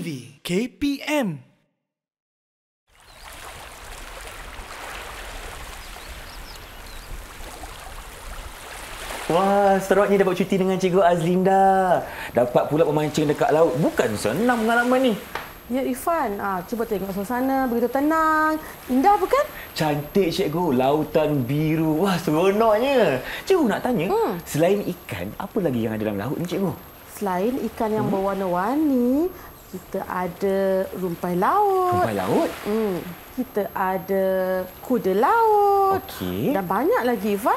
TV KPM Wah, seronoknya dapat cuti dengan Cikgu Azlinda. Dapat pula memancing dekat laut. Bukan senang pengalaman ni. Ya, Ifan. Ah, cuba tengok suasana. Begitu tenang. Indah, bukan? Cantik, Cikgu. Lautan biru. Wah, seronoknya. Cikgu nak tanya, hmm. selain ikan, apa lagi yang ada dalam laut ni, Cikgu? Selain ikan yang hmm. berwarna-warni, kita ada rumpai laut. Rumpai laut? Hmm. Kita ada kuda laut. Okey. Dan banyak lagi, Ifan.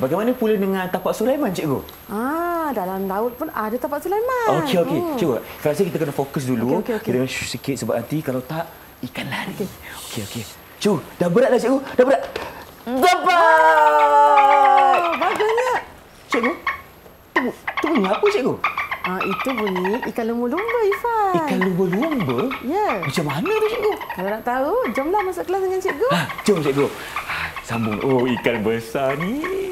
Bagaimana pula dengan tapak Sulaiman, cikgu? Ah, dalam laut pun ada tapak Sulaiman. Okey, okey. Hmm. Cikgu, saya rasa kita kena fokus dulu. Okey, okey. Okay. Kita sikit sebab nanti kalau tak, ikan lari. Okey, okey. Okay. Cikgu, dah berat dah, cikgu. Dah berat. Dapat! Wow, bagusnya. Cikgu, tunggu. Tunggu apa, cikgu? Ah uh, itu bunyi ikan lumba-lumba Ifan. Ikan lumba-lumba? Ya. Yeah. Macam mana tu cikgu? Kalau nak tahu, jomlah masuk kelas dengan cikgu. Ha, jom cikgu. Ha, sambung. Oh, ikan besar ni.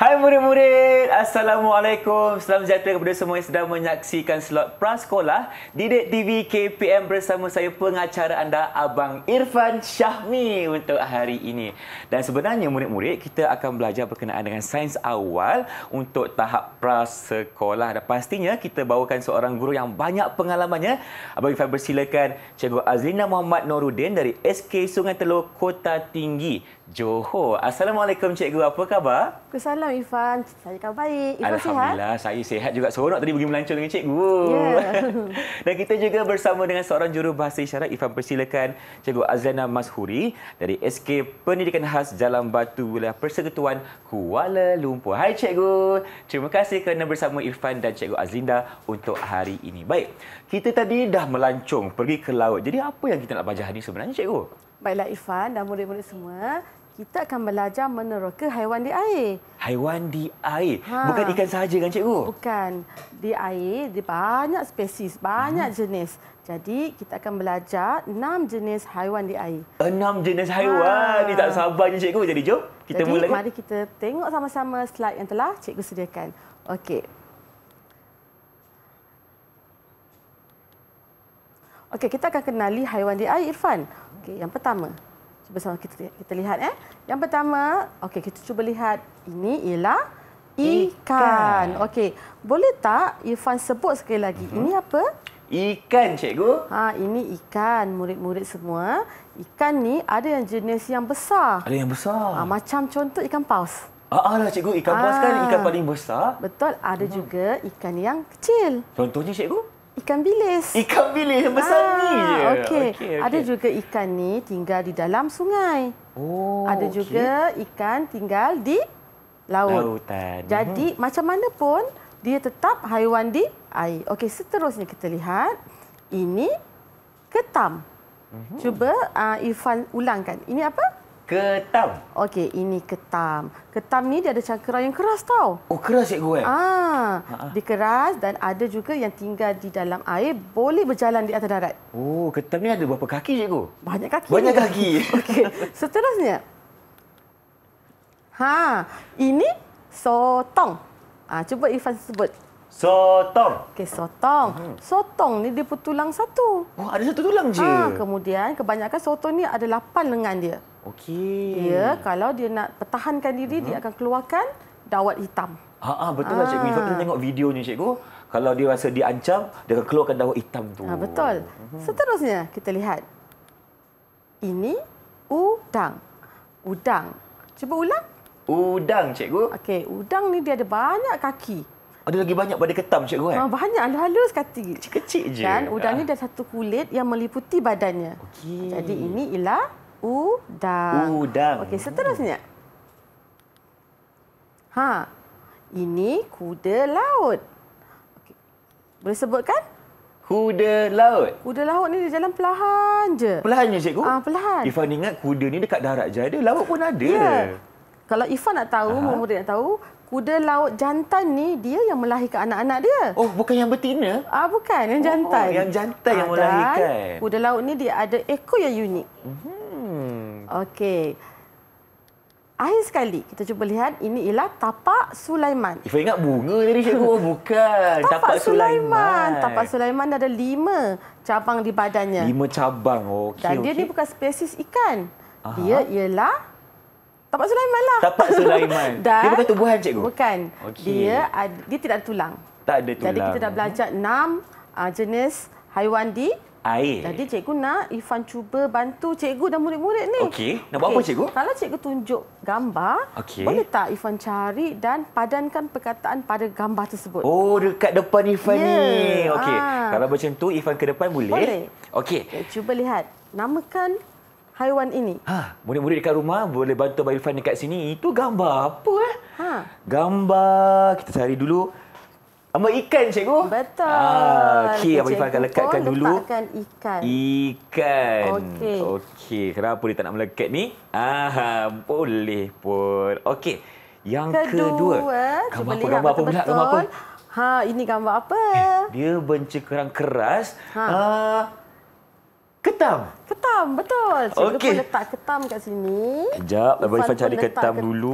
Hai murid-murid, Assalamualaikum. Selamat sejahtera kepada semua yang sedang menyaksikan slot prasekolah di Dek TV KPM bersama saya pengacara anda Abang Irfan Syahmi untuk hari ini. Dan sebenarnya murid-murid, kita akan belajar berkenaan dengan sains awal untuk tahap prasekolah. Dan pastinya kita bawakan seorang guru yang banyak pengalamannya. Abang Irfan bersilakan Cikgu Azlina Muhammad Norudin dari SK Sungai Telur, Kota Tinggi. Johor. Assalamualaikum cikgu, apa khabar? Assalamualaikum Ifan. Saya kau baik. Ifan Alhamdulillah, sihat? saya sihat juga. Seronok tadi pergi melancong dengan cikgu. Yeah. Dan kita juga bersama dengan seorang juru bahasa isyarat. Ifan persilakan cikgu Azlana Mashuri dari SK Pendidikan Khas Jalan Batu Wilayah Persekutuan Kuala Lumpur. Hai cikgu. Terima kasih kerana bersama Ifan dan cikgu Azlinda untuk hari ini. Baik, kita tadi dah melancong pergi ke laut. Jadi apa yang kita nak belajar hari ini sebenarnya cikgu? Baiklah Ifan dan murid-murid semua kita akan belajar meneroka haiwan di air. Haiwan di air? Ha. Bukan ikan sahaja kan, Cikgu? Bukan. Di air, di banyak spesies, banyak hmm. jenis. Jadi, kita akan belajar enam jenis haiwan di air. Enam jenis haiwan? Ha. Ini tak sabarnya, Cikgu. Jadi, jom kita Jadi, mulakan. Mari kita tengok sama-sama slide yang telah Cikgu sediakan. Okey. Okey, kita akan kenali haiwan di air, Irfan. Okey, yang pertama bersama kita kita lihat eh. Yang pertama, okey kita cuba lihat ini ialah ikan. Okey, boleh tak Irfan sebut sekali lagi? Hmm. Ini apa? Ikan, cikgu. Ha, ini ikan, murid-murid semua. Ikan ni ada yang jenis yang besar. Ada yang besar. Ha, macam contoh ikan paus. Ha, ah, lah cikgu, ikan ha. paus kan ah. ikan paling besar. Betul, ada hmm. juga ikan yang kecil. Contohnya cikgu? ikan bilis. Ikan bilis yang besar ah, ni je. Okay. Okay, okay. Ada juga ikan ni tinggal di dalam sungai. Oh, Ada okay. juga ikan tinggal di laut. Lautan. Jadi hmm. macam mana pun dia tetap haiwan di air. Okey, seterusnya kita lihat ini ketam. Hmm. Cuba uh, Irfan ulangkan. Ini apa? Ketam. Okey, ini ketam. Ketam ni dia ada cangkera yang keras tau. Oh, keras cikgu gue. Ah, dia keras dan ada juga yang tinggal di dalam air boleh berjalan di atas darat. Oh, ketam ni ada berapa kaki cikgu? Banyak kaki. Banyak ini. kaki. Okey, seterusnya. Ha, ini sotong. Ah, cuba Ifan sebut. Sotong. Okey, sotong. Hmm. Sotong ni dia bertulang satu. Oh, ada satu tulang je. Ha, kemudian kebanyakan sotong ni ada lapan lengan dia. Okey. Ya, kalau dia nak pertahankan diri uh dia mhm. akan keluarkan dawat hitam. Ha ah betul lah cikgu. Kita ah. tengok video ni cikgu. Kalau dia rasa diancam, dia akan keluarkan dawat hitam tu. Ha betul. Mhm. Seterusnya kita lihat. Ini udang. Udang. Cuba ulang. Udang cikgu. Okey, udang ni dia ada banyak kaki. Ada lagi banyak pada ketam cikgu kan? Ha, banyak halus-halus kaki. Kecil-kecil je. Dan udang ha. ni ada satu kulit yang meliputi badannya. Okey. Jadi ini ialah Udang. Udang. Okey, seterusnya. Ha. Ini kuda laut. Okey. Boleh sebutkan? Kuda laut. Kuda laut ni dia jalan perlahan je. Perlahan je, cikgu? Ah, perlahan. Ifan ingat kuda ni dekat darat je ada, laut pun ada. Ya. Kalau Ifan nak tahu, murid nak tahu, kuda laut jantan ni dia yang melahirkan anak-anak dia. Oh, bukan yang betina? Ah, bukan, yang jantan. Oh, oh yang jantan ah, yang melahirkan. Kuda laut ni dia ada ekor yang unik. Mhm. Uh -huh. Okey. Akhir sekali, kita cuba lihat. Ini ialah tapak Sulaiman. Ifa ingat bunga tadi, Cikgu. Bukan. Tapak, tapak Sulaiman. Tapak Sulaiman ada lima cabang di badannya. Lima cabang. Oh, okey, Dan okay. dia ni bukan spesies ikan. Aha. Dia ialah... Tapak Sulaiman lah. Tapak Sulaiman. Dan dia bukan tubuhan, Cikgu? Bukan. Okay. Dia, dia tidak ada tulang. Tak ada tulang. Jadi kita dah belajar enam uh, jenis haiwan di air. Jadi cikgu nak Ifan cuba bantu cikgu dan murid-murid ni. Okey, nak buat okay. apa cikgu? Kalau cikgu tunjuk gambar, okay. boleh tak Ifan cari dan padankan perkataan pada gambar tersebut? Oh, dekat depan Ifan yeah. ni. Ya. Okey. Ah. Kalau macam tu Ifan ke depan boleh? Boleh. Okey. Okay, cuba lihat. Namakan haiwan ini. Ha, murid-murid dekat rumah boleh bantu bagi Ifan dekat sini. Itu gambar apa eh? Ha. Gambar kita cari dulu. Apa ikan cikgu? Betul. Ah, Okey, Abang Ifan akan lekatkan dulu. Letakkan ikan. Ikan. Okey. Okey, kenapa dia tak nak melekat ni? Ah, boleh pun. Okey. Yang kedua. kedua. Gambar apa? Gambar apa pula? Gambar apa? Ha, ini gambar apa? Eh, dia bencekeran keras. Ha. Ah, Ketam? Ketam, betul. Cikgu okay. pun letak ketam kat sini. Sekejap, Ufan Abang Ifan cari ketam, ketam dulu.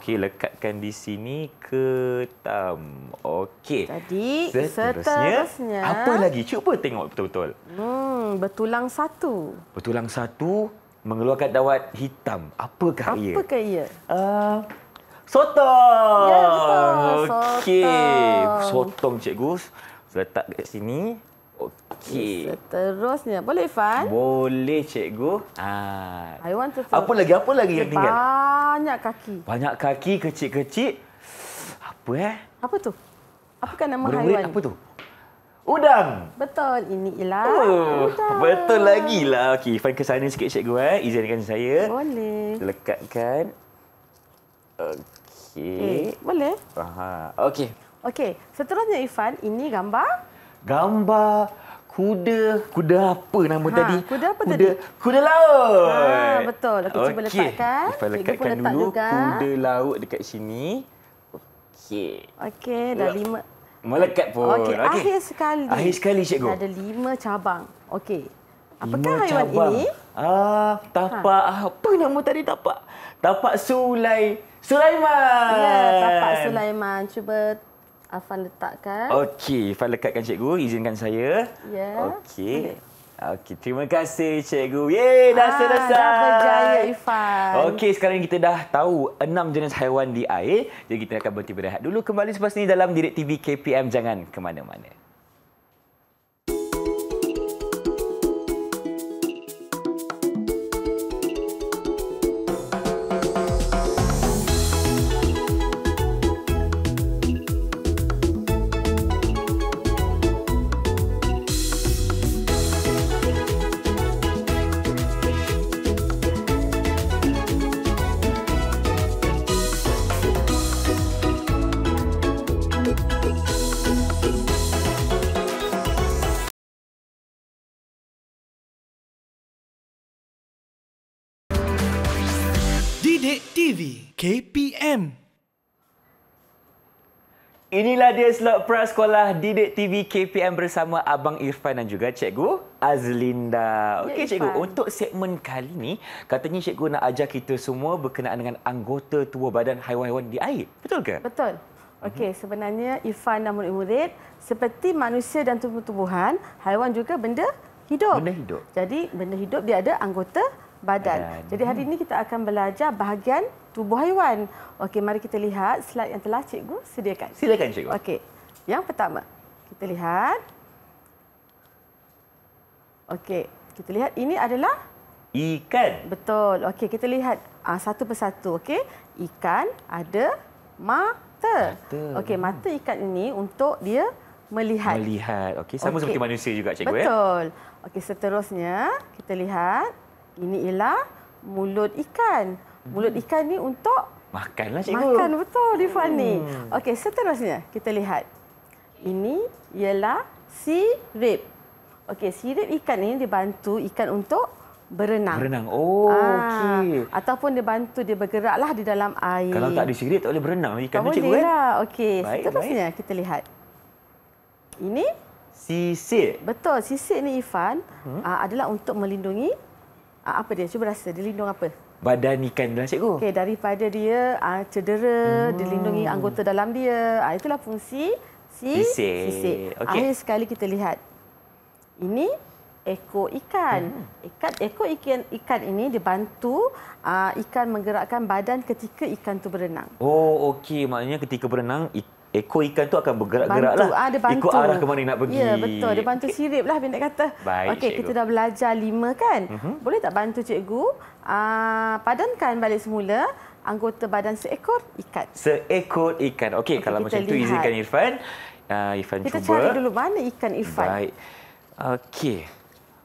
Okey, lekatkan di sini. Ketam. Okey. Jadi, seterusnya, seterusnya. Apa lagi? Cuba tengok betul-betul. Hmm, betulang satu. Betulang satu, mengeluarkan dawat hitam. Apakah ia? Apakah ia? Uh, sotong. Ya, betul. Okey. Sotong. sotong, cikgu. Letak kat sini. Okey. Seterusnya. Boleh, Fan? Boleh, Cikgu. Ah. I want to Apa lagi? Apa lagi yang tinggal? Banyak kaki. Banyak kaki kecil-kecil. Apa eh? Apa tu? Apa Apakah nama Murid-murid haiwan? Apa tu? Udang. Betul. Ini ialah oh, udang. Betul lagi lah. Okey, Fan ke sana sikit, Cikgu. Eh. Izinkan saya. Boleh. Lekatkan. Okey. Eh, boleh? Aha. Okey. Okey, seterusnya Ifan, ini gambar gambar kuda kuda apa nama ha, tadi kuda apa kuda, tadi kuda laut ha betul okey cuba letakkan Ifai lekatkan cikgu pun dulu juga kuda laut dekat sini okey okey dah lima melekat pun okey okay. akhir sekali akhir sekali cikgu ada lima cabang okey apa lima haiwan ini ah tapak ha. apa nama tadi tapak tapak sulai sulaiman ya tapak sulaiman cuba Afan letakkan. Okey, Afan lekatkan cikgu. Izinkan saya. Ya. Yeah. Okey. Okay. Okey, terima kasih cikgu. Yeay, dah ha, selesai. Dah berjaya, Ifan. Okey, sekarang kita dah tahu enam jenis haiwan di air. Jadi kita akan berhenti berehat dulu kembali selepas ini dalam Direk TV KPM. Jangan ke mana-mana. Kulit TV KPM Inilah dia slot prasekolah Didik TV KPM bersama Abang Irfan dan juga Cikgu Azlinda. Ya, Okey ya, Cikgu, untuk segmen kali ni katanya Cikgu nak ajar kita semua berkenaan dengan anggota tubuh badan haiwan-haiwan di air. Betul ke? Betul. Okey, mhm. sebenarnya Irfan dan murid-murid seperti manusia dan tubuh-tubuhan, haiwan juga benda hidup. Benda hidup. Jadi benda hidup dia ada anggota badan. badan. Jadi hari hmm. ini kita akan belajar bahagian tubuh haiwan. Okey, mari kita lihat slide yang telah cikgu sediakan. Silakan cikgu. Okey. Yang pertama, kita lihat Okey, kita lihat ini adalah ikan. Betul. Okey, kita lihat uh, satu persatu, okey. Ikan ada mata. mata. Okey, mata ikan ini untuk dia melihat. Melihat. Okey, sama okay. seperti manusia juga cikgu eh? Betul. ya. Okey, seterusnya kita lihat ini ialah mulut ikan. Mulut hmm. ikan ni untuk makanlah cikgu. Makan betul Rifani. Hmm. Okey, seterusnya kita lihat. Ini ialah sirip. Okey, sirip ikan ini dibantu ikan untuk berenang. Berenang. Oh, ah, okey. Ataupun dia dia bergeraklah di dalam air. Kalau tak ada sirip tak boleh berenang lah ikan tak ni cikgu. Bolehlah. Eh. Okey, seterusnya baik. kita lihat. Ini sisik. Betul, sisik ni Ifan hmm? Ah, adalah untuk melindungi Uh, apa dia? Cuba rasa. Dia lindung apa? Badan ikan lah cikgu. Okey, daripada dia uh, cedera, hmm. dilindungi anggota dalam dia. Uh, itulah fungsi si sisik. sisik. Okay. Akhir sekali kita lihat. Ini ekor ikan. Hmm. Ikan ekor ikan ikan ini dibantu uh, ikan menggerakkan badan ketika ikan tu berenang. Oh, okey. Maknanya ketika berenang ikan ekor ikan tu akan bergerak-gerak lah. Ah, bantu. Ikut arah ke mana nak pergi. Ya, betul. Dia bantu okay. sirip lah, pendek kata. Baik, okay, Cikgu. Kita dah belajar lima kan. Uh-huh. Boleh tak bantu Cikgu uh, padankan balik semula anggota badan seekor ikan? Seekor ikan. Okey, okay, kalau macam lihat. tu izinkan Irfan. Uh, Irfan kita cuba. Kita cari dulu mana ikan Irfan. Baik. Okey.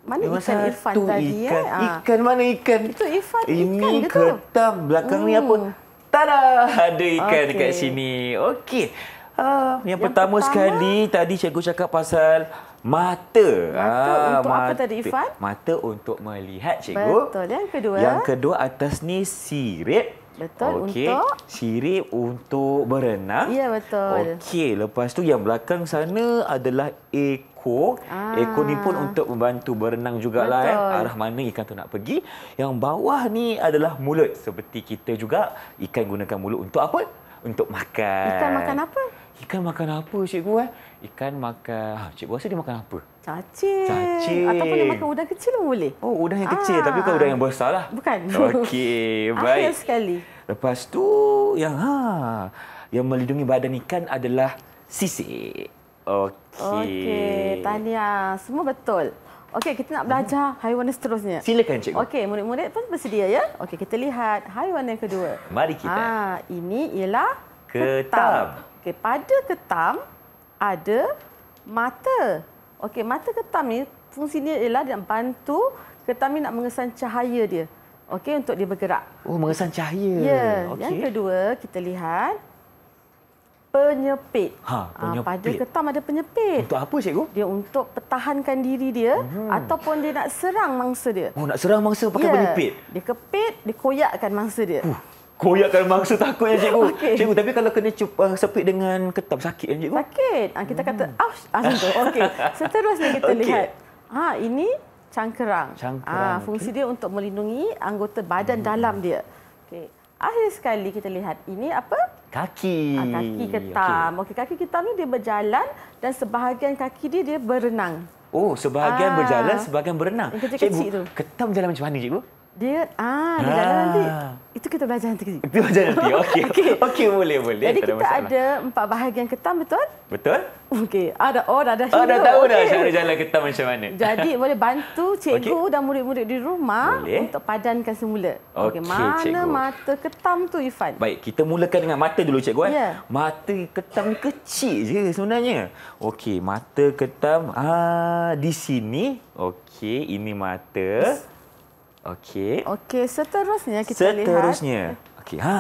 Mana ikan Irfan tadi? Ya? Ikan, eh? ikan, mana ikan? Itu Irfan ikan Ini ketam. Belakang hmm. ni apa? Hmm. Tada! Ada ikan okay. dekat sini. Okey. Uh, yang, yang pertama, pertama sekali tadi cikgu cakap pasal mata. Mata ah, untuk mata, apa tadi Ifan? Mata untuk melihat cikgu. Betul. Yang kedua. Yang kedua atas ni sirip. Betul okay. untuk sirip untuk berenang. Ya betul. Okey, lepas tu yang belakang sana adalah ekor. Ah. Ekor ni pun untuk membantu berenang juga lah. eh. Arah mana ikan tu nak pergi. Yang bawah ni adalah mulut seperti kita juga ikan gunakan mulut untuk apa? Untuk makan. Ikan makan apa? Ikan makan apa cikgu eh? Ikan makan, ha, cikgu rasa dia makan apa? Cacing. Cacing. Ataupun dia makan udang kecil pun boleh. Oh, udang yang kecil Aa. tapi bukan ah. udang yang besar lah. Bukan. Okey, baik. Akhir sekali. Lepas tu yang ha, yang melindungi badan ikan adalah sisik. Okey. Okey, Tania Semua betul. Okey, kita nak belajar mhm. haiwan seterusnya. Silakan, cikgu. Okey, murid-murid pun bersedia ya. Okey, kita lihat haiwan yang kedua. Mari kita. Ha, ini ialah ketam. ketam. Okey, pada ketam ada mata. Okey, mata ketam ni fungsinya ialah dia bantu ketam ni nak mengesan cahaya dia. Okey, untuk dia bergerak. Oh, mengesan cahaya. Ya. Okay. Yang kedua, kita lihat penyepit. Ha, ah, penyepit. Pada ketam ada penyepit. Untuk apa, cikgu? Dia untuk pertahankan diri dia hmm. ataupun dia nak serang mangsa dia. Oh, nak serang mangsa pakai ya. penyepit. Dia kepit, dia koyakkan mangsa dia. Huh koyakkan mangsa takutnya cikgu. Okay. Cikgu tapi kalau kena uh, sepit dengan ketam sakit kan cikgu? Sakit. Ha, kita kata hmm. ah tu. Okey. Seterusnya kita okay. lihat. Ha ini cangkerang. cangkerang ha fungsi okay. dia untuk melindungi anggota badan hmm. dalam dia. Okey. Akhir sekali kita lihat ini apa? Kaki. Ha, kaki ketam. Okey okay, kaki ketam ni dia berjalan dan sebahagian kaki dia dia berenang. Oh, sebahagian ha. berjalan, sebahagian berenang. Kecil-kecil cikgu, tu. ketam jalan macam mana cikgu? dia ah dia ah. nanti itu kita belajar nanti. Itu belajar nanti. Okey. Okey okay, boleh boleh. Jadi kita ada empat bahagian ketam betul? Betul. Okey. Ada ah, oh dah ada. Oh, dah ah, tahu okay. dah cara jalan ketam macam mana. Jadi boleh bantu cikgu okay. dan murid-murid di rumah boleh. untuk padankan semula. Okey. Okay, mana cikgu. mata ketam tu Ifan? Baik, kita mulakan dengan mata dulu cikgu eh. Yeah. Mata ketam kecil je sebenarnya. Okey, mata ketam ah di sini. Okey, ini mata. Yes. Okey. Okey, seterusnya kita seterusnya. lihat. Seterusnya. Okey, ha.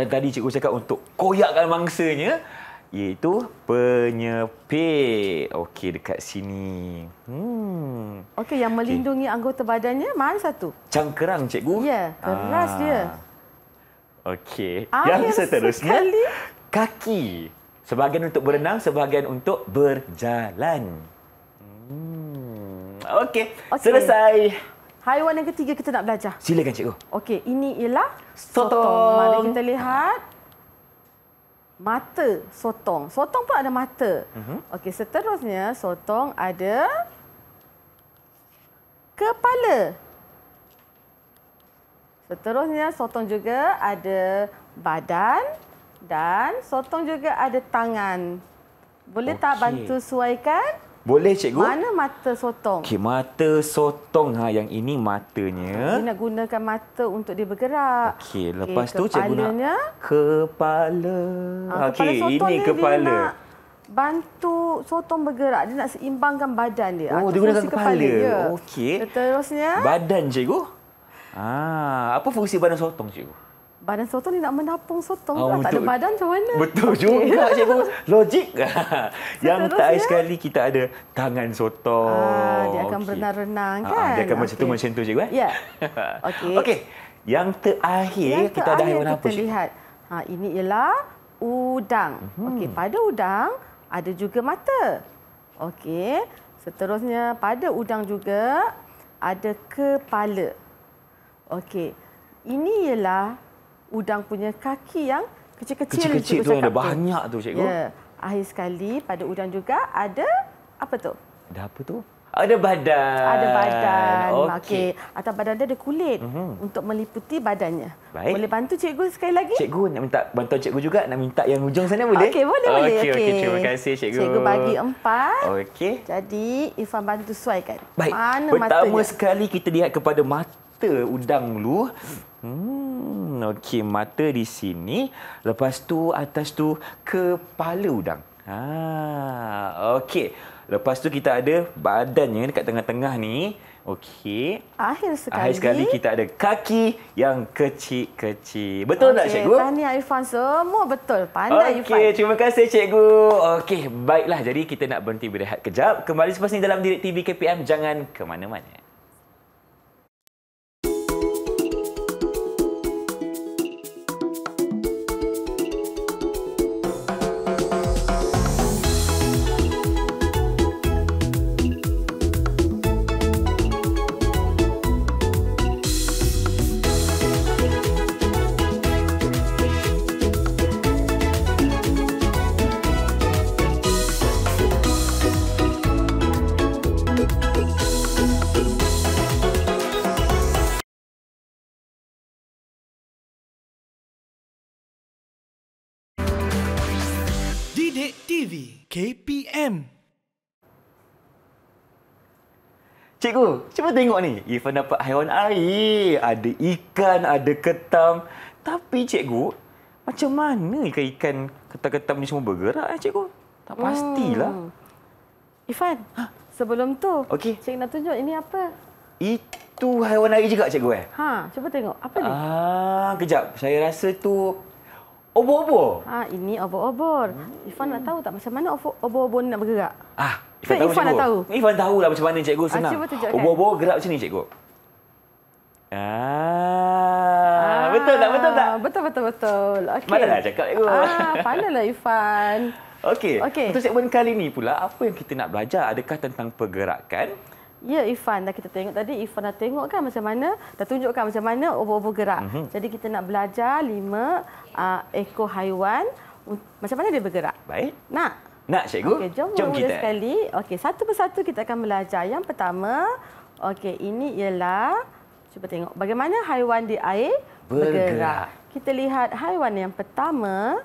Yang tadi cikgu cakap untuk koyakkan mangsanya iaitu penyepit. Okey, dekat sini. Hmm. Okey, yang melindungi okay. anggota badannya mana satu? Cangkerang, cikgu. Ya, keras ha. dia. Okey. Yang seterusnya sekali. kaki. Sebahagian untuk berenang, sebahagian untuk berjalan. Hmm. Okey, okay. selesai. Haiwan yang ketiga kita nak belajar. Silakan cikgu. Okey, ini ialah sotong. sotong. Mari kita lihat mata sotong. Sotong pun ada mata. Uh mhm. -huh. Okey, seterusnya sotong ada kepala. Seterusnya sotong juga ada badan dan sotong juga ada tangan. Boleh okay. tak bantu suaikan? Boleh cikgu? Mana mata sotong? Okey, mata sotong ha yang ini matanya. Dia nak gunakan mata untuk dia bergerak. Okey, lepas okay, tu cikgu nak kepala. Ah, okay kepala Okey, ini kepala. bantu sotong bergerak. Dia nak seimbangkan badan dia. Oh, ah, dia gunakan kepala. kepala Okey. Seterusnya? Badan cikgu. Ah, apa fungsi badan sotong cikgu? badan sotong ni nak menapung sotong oh, lah. Tak ada badan macam mana? Betul okay. juga cikgu. Logik Yang tak ya? sekali kan? kita ada tangan sotong. Ah, dia akan okay. berenang-renang kan? Ah, dia akan okay. macam tu macam tu cikgu. Eh? Ya. Okey. Okay. Yang terakhir Yang kita terakhir ada hewan apa cikgu? Kita lihat. Ha, ini ialah udang. Hmm. Okey, pada udang ada juga mata. Okey. Seterusnya pada udang juga ada kepala. Okey. Ini ialah udang punya kaki yang kecil-kecil. Kecil-kecil tu ada banyak tu, Cikgu. Ya. Akhir sekali, pada udang juga ada apa tu? Ada apa tu? Ada badan. Ada badan. Okey. Okay. Atau badan dia ada kulit mm -hmm. untuk meliputi badannya. Baik. Boleh bantu cikgu sekali lagi? Cikgu nak minta bantuan cikgu juga. Nak minta yang hujung sana boleh? Okey, boleh. Okey, okay. okay. terima kasih cikgu. Cikgu bagi empat. Okey. Jadi, Ifan bantu suaikan. Baik. Mana Pertama matanya? sekali kita lihat kepada mata mata udang dulu. Hmm, okey mata di sini, lepas tu atas tu kepala udang. Ha, okey. Lepas tu kita ada badan yang dekat tengah-tengah ni. Okey. Akhir sekali. Akhir sekali kita ada kaki yang kecil-kecil. Betul okay. tak cikgu? Tahniah Irfan semua betul. Pandai okay. Irfan. Okey, terima kasih cikgu. Okey, baiklah. Jadi kita nak berhenti berehat kejap. Kembali semasa ini dalam Direk TV KPM. Jangan ke mana-mana. KPM. Cikgu, cuba tengok ni. Ivan dapat haiwan air. Ada ikan, ada ketam. Tapi cikgu, macam mana ikan-ikan ketam-ketam ni semua bergerak eh cikgu? Tak pastilah. Hmm. Ivan, ha? sebelum tu, okay. cikgu nak tunjuk ini apa? Itu haiwan air juga cikgu eh? Ha, cuba tengok. Apa ni? Ah, kejap. Saya rasa tu Obor-obor? Ha, ini obor-obor. Hmm. Ifan nak tahu tak macam mana obor-obor nak bergerak? Ah, Ifan, tahu, Ifan nak tahu. Ifan tahu lah macam mana cikgu ah, senang. Ah, cuba Obor-obor gerak macam ni cikgu. Ah, ah, betul tak? Betul tak? Betul betul betul. Okay. Mana dah cakap cikgu? Ah, pandai lah Ifan. Okey. Okay. Untuk segmen kali ni pula apa yang kita nak belajar? Adakah tentang pergerakan? Ya, Ifan dah kita tengok tadi. Ifan dah tengok kan macam mana, dah tunjukkan macam mana obor-obor gerak. Mm -hmm. Jadi kita nak belajar lima uh, ekor haiwan macam mana dia bergerak. Baik. Nak? Nak, cikgu. Okay, jom, jom kita. Sekali. Okay, satu persatu kita akan belajar. Yang pertama, okay, ini ialah, cuba tengok bagaimana haiwan di air bergerak. bergerak. Kita lihat haiwan yang pertama,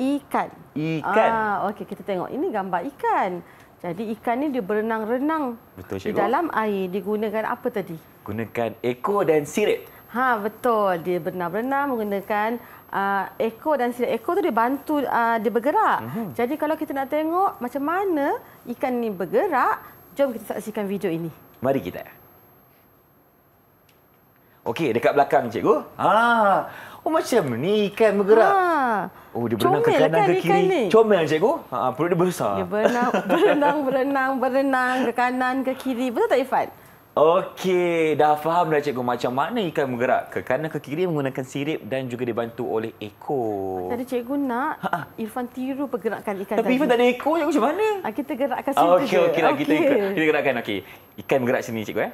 ikan. Ikan. Ah, okay, kita tengok. Ini gambar ikan. Ikan. Jadi ikan ni dia berenang-renang di dalam air digunakan apa tadi? Gunakan ekor dan sirip. Ha betul dia berenang-renang menggunakan uh, ekor dan sirip. Ekor tu dia bantu uh, dia bergerak. Uh-huh. Jadi kalau kita nak tengok macam mana ikan ni bergerak, jom kita saksikan video ini. Mari kita. Okey, dekat belakang cikgu. Ha. Oh macam ni ikan bergerak. Ha. Oh, dia berenang comel lah kan, ke kanan ke kiri? Ni. Comel, cikgu. Ha, ha, perut dia besar. Dia berenang, berenang, berenang, berenang ke kanan ke kiri. Betul tak, Ifan? Okey, dah faham dah cikgu macam mana ikan bergerak ke kanan ke kiri menggunakan sirip dan juga dibantu oleh ekor. Tadi cikgu nak Ha-ha. Irfan tiru pergerakan ikan Tapi tadi. Irfan tak ada ekor, cikgu macam mana? Ha, kita gerakkan sini. Okey, okey, okay. Lah, kita, kita gerakkan. Okey, ikan bergerak sini cikgu. Eh?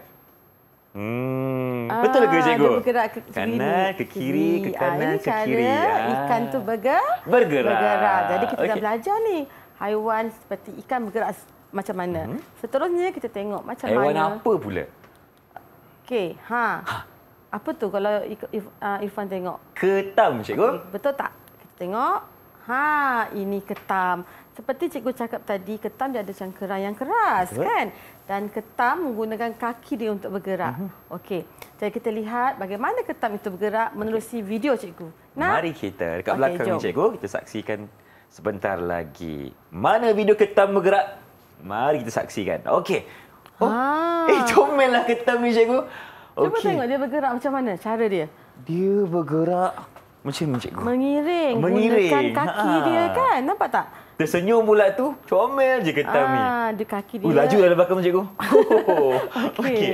Hmm, ah, betul ke cikgu? Dia bergerak ke kanan, ke kiri, ke ah, kanan, ah, ke kiri. Ah. Ikan tu bergerak. Bergerak. bergerak. Jadi kita okay. dah belajar ni haiwan seperti ikan bergerak macam mana. Hmm. Seterusnya kita tengok macam haiwan mana. Haiwan apa pula? Okey, ha. ha. Apa tu kalau ah, Irfan tengok? Ketam cikgu. Okay, betul tak? Kita tengok. Ha, ini ketam seperti cikgu cakap tadi, ketam dia ada cangkerang yang keras Betul. kan? Dan ketam menggunakan kaki dia untuk bergerak. Uh mhm. -huh. Okey. Jadi kita lihat bagaimana ketam itu bergerak menerusi okay. video cikgu. Nah, mari kita dekat okay, belakang jom. cikgu kita saksikan sebentar lagi. Mana video ketam bergerak? Mari kita saksikan. Okey. Oh. Ah. Eh, comellah ketam ni cikgu. Okay. Cuba tengok dia bergerak macam mana cara dia. Dia bergerak macam ni cikgu. Mengiring, Mengiring. gunakan kaki ha. dia kan. Nampak tak? Tersenyum pula tu, comel je ketam ah, ni. Uh, ada kaki dia. Uh, laju lah lebakan cikgu. Okey. Okay.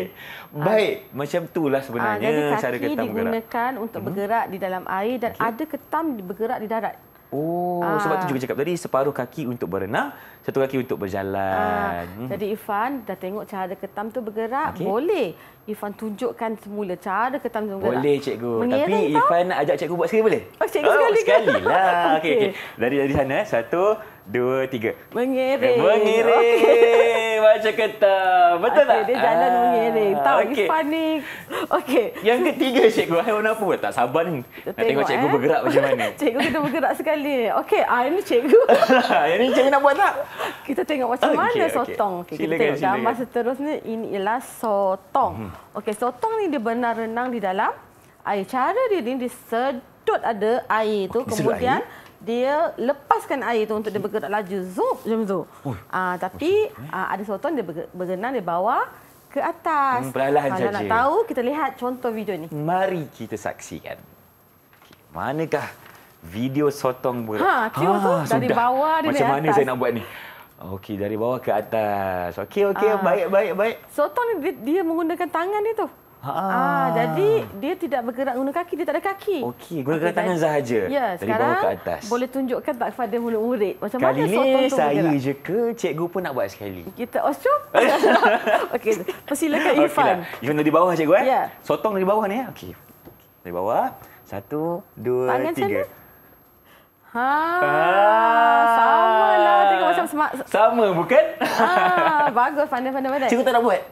Baik, ah. macam tu lah sebenarnya ah, cara ketam bergerak. kaki digunakan untuk hmm. bergerak di dalam air dan okay. ada ketam bergerak di darat. Oh, ah. sebab tu ah. juga cakap tadi, separuh kaki untuk berenang, satu kaki untuk berjalan. Ah, hmm. jadi Ifan dah tengok cara ketam tu bergerak. Okay. Boleh. Ifan tunjukkan semula cara ketam tu bergerak. Boleh cikgu. Mengira Tapi tau? Ifan nak ajak cikgu buat sekali boleh? Oh cikgu oh, sekali. Sekali lah. Okey okey. Dari dari sana Satu, dua, tiga. Mengiring. Mengiring. Okay. Macam ketam. Betul okay, tak? Dia jalan ah. mengiring. Tahu okay. Ifan ni. Okey. Yang ketiga cikgu. Hai nak apa? Tak sabar ni. Nak tengok, tengok cikgu eh? bergerak macam mana. cikgu kena bergerak sekali. Okey. Ah, ini cikgu. ini cikgu nak buat tak? kita tengok macam okay, ah, mana okay. sotong. Okay, silakan, kita kan, tengok silakan. gambar seterusnya. Ini ialah sotong. Hmm. Okey, sotong ni dia benar renang di dalam air. Cara dia ni, dia sedut ada air tu. Okay, kemudian air. dia lepaskan air tu untuk dia bergerak laju. Zup, macam itu. Uh, tapi uh, ada sotong, dia berenang di bawah ke atas. Hmm, Kalau ah, saja. nak tahu, kita lihat contoh video ni. Mari kita saksikan. Okay, manakah video sotong ber... Ha, ha, dari bawah dia Macam mana atas. saya nak buat ni? Okey, dari bawah ke atas. Okey, okey, uh, baik, baik, baik. Sotong ni dia, dia menggunakan tangan dia tu. Ah. ah, jadi dia tidak bergerak guna kaki, dia tak ada kaki. Okey, guna okay, tangan sahaja. Ya, dari bawah ke atas. boleh tunjukkan tak kepada murid-murid. Macam Kali mana sotong ni tu saya bergerak? je ke, cikgu pun nak buat sekali. Kita, oh, cu. Okey, persilakan lah. Irfan. Okay, Irfan dari bawah cikgu eh. Ya. Sotong dari bawah ni. Eh? Okey. Dari bawah. Satu, dua, tangan tiga. sana. Haa Ah. Sama lah tengok macam semak. Sama bukan? Ah Bagus pandai pandai pandai. Cikgu tak nak buat.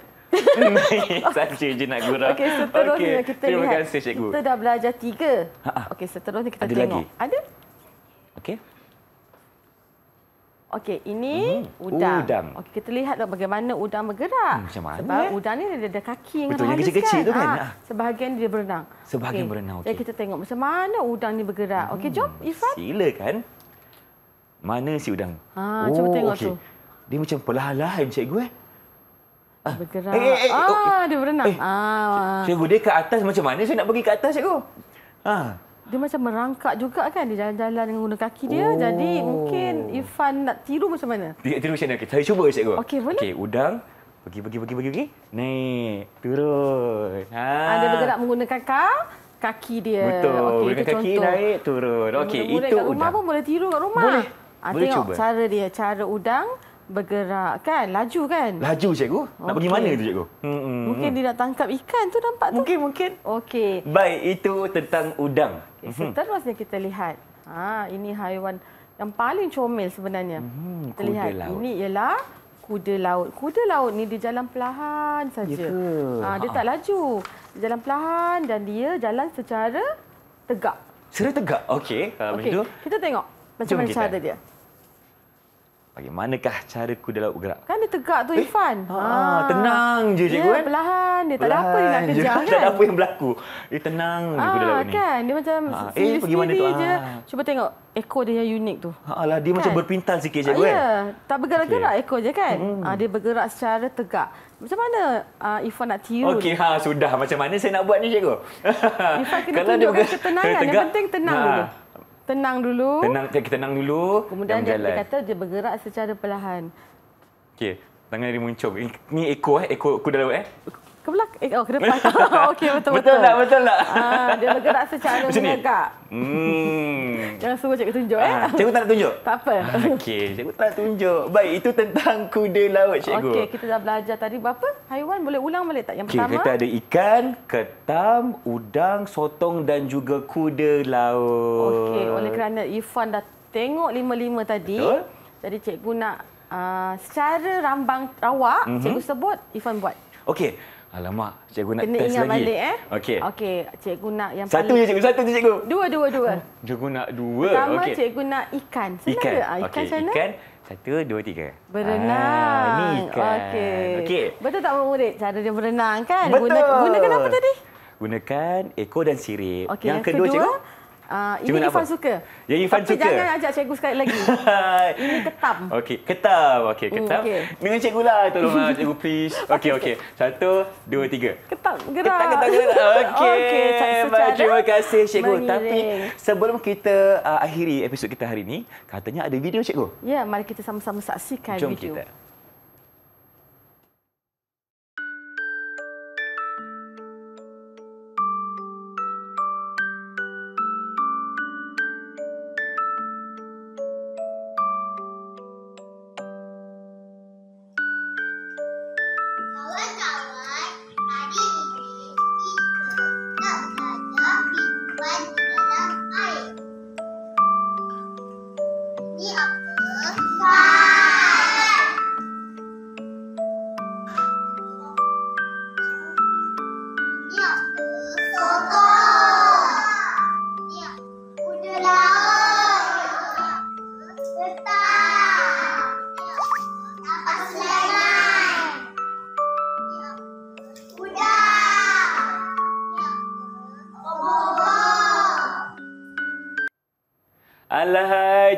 Saja je nak gurau. Okey, seterusnya okay. kita Terima lihat. Terima kasih cikgu. Kita dah belajar tiga. Ha, ha. Okey, seterusnya kita Ada tengok. Lagi. Ada? Okey. Okey, ini uh mhm. -huh. udang. udang. Okey, kita lihat bagaimana udang bergerak. Hmm, macam mana? Sebab udang ni dia ada kaki yang Betul, kecil-kecil kan? tu kan. Ha, ah. sebahagian dia berenang. Sebahagian okay. berenang. Okey. Jadi kita tengok macam mana udang ni bergerak. Hmm. Okey, jom Ifan. Silakan. Mana si udang? Ha, oh, cuba tengok okay. tu. Dia macam perlahan-lahan cikgu eh. Ah. Bergerak. Eh, eh, eh, ah, oh. dia berenang. Eh. Ah. Cikgu dia ke atas macam mana? Saya nak pergi ke atas cikgu. Ha. Ah dia macam merangkak juga kan dia jalan-jalan dengan guna kaki dia oh. jadi mungkin Ifan nak tiru macam mana dia tiru macam mana okay, saya cuba cikgu okey boleh okey udang pergi pergi pergi pergi pergi ni turun ha ada bergerak menggunakan kaki dia betul okay, kaki contoh. naik turun okey itu kat rumah udang pun boleh tiru kat rumah boleh ha, boleh tengok cuba cara dia cara udang bergerak kan laju kan laju cikgu nak okay. pergi mana tu cikgu hmm mungkin dia nak tangkap ikan tu nampak tu mungkin mungkin okey baik itu tentang udang okay, seterusnya mhm. kita lihat ha ini haiwan yang paling comel sebenarnya hmm, kita lihat laut. ini ialah kuda laut kuda laut ni dia jalan perlahan saja ya ha dia ha. tak laju dia jalan perlahan dan dia jalan secara tegak secara tegak okey okay. kita tengok macam mana cara dia Bagaimanakah cara ku dalam bergerak? Kan dia tegak tu, Ifan. Eh, ah, ah, tenang je, cikgu. kan? perlahan. Dia perlahan tak ada apa yang nak kejar, kan? Tak ada apa yang berlaku. Dia tenang ah, je ku dalam kan? ni. Dia macam ah, eh, pergi mana tu? Je. Ah. Cuba tengok ekor dia yang unik tu. Alah, dia kan? macam berpintal sikit, cikgu. Ah, kan? Ya, eh. tak bergerak-gerak okay. ekor je, kan? Hmm. Ah, dia bergerak secara tegak. Macam mana uh, ah, Ifan nak tiru? Okey, ha, sudah. Macam mana saya nak buat ni, cikgu? Ifan kena kalau tunjukkan ketenangan. yang penting tenang ha. dulu tenang dulu. Tenang kita tenang dulu. Kemudian dia, dia kata dia bergerak secara perlahan. Okey, tangan dia muncul. Ini ekor eh, ekor kuda laut eh ke belakang eh, oh ke depan oh, okey betul betul betul tak betul tak ah, dia bergerak secara Macam menegak hmm. jangan suruh cikgu tunjuk eh ha, cikgu tak nak tunjuk tak apa ah, okey cikgu tak nak tunjuk baik itu tentang kuda laut cikgu okey kita dah belajar tadi berapa haiwan boleh ulang balik tak yang okay, pertama kita ada ikan ketam udang sotong dan juga kuda laut okey oleh kerana Ifan dah tengok lima-lima tadi betul? jadi cikgu nak uh, secara rambang rawak mm-hmm. cikgu sebut Ifan buat Okey, Alamak, cikgu nak Kena test lagi. Kena ingat balik, eh? Okey. Okey, cikgu nak yang satu paling... Satu je, cikgu. Satu je, cikgu. Dua, dua, dua. Cikgu nak dua. Pertama, okay. cikgu nak ikan. Senang ikan. Ke? Ah, ikan okay. sana. Ikan. Satu, dua, tiga. Berenang. Ah, ni ikan. Okey. Okay. Betul tak, murid? Cara dia berenang, kan? Betul. gunakan apa tadi? Gunakan ekor dan sirip. Okay. Yang, yang kedua, kedua, cikgu? Uh, ah, Cuma ini Irfan suka. Ya, Irfan suka. Tapi jangan ajak cikgu sekali lagi. ini ketam. Okey, ketam. Okey, hmm, ketam. Mm, okay. cikgu lah. Tolonglah cikgu, please. Okey, okey. Satu, dua, tiga. Ketam. Gerak. Ketam, ketam, ketam. Okey. Okay, terima kasih, cikgu. Mengiring. Tapi sebelum kita uh, akhiri episod kita hari ini, katanya ada video, cikgu. Ya, yeah, mari kita sama-sama saksikan Jom video. Jom kita.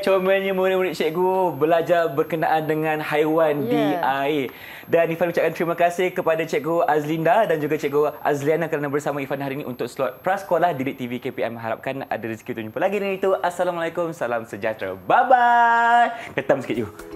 comelnya murid-murid cikgu belajar berkenaan dengan haiwan yeah. di air. Dan Ifan ucapkan terima kasih kepada cikgu Azlinda dan juga cikgu Azliana kerana bersama Ifan hari ini untuk slot prasekolah di TV KPM. Harapkan ada rezeki untuk jumpa lagi dengan itu. Assalamualaikum, salam sejahtera. Bye-bye. Ketam sikit you.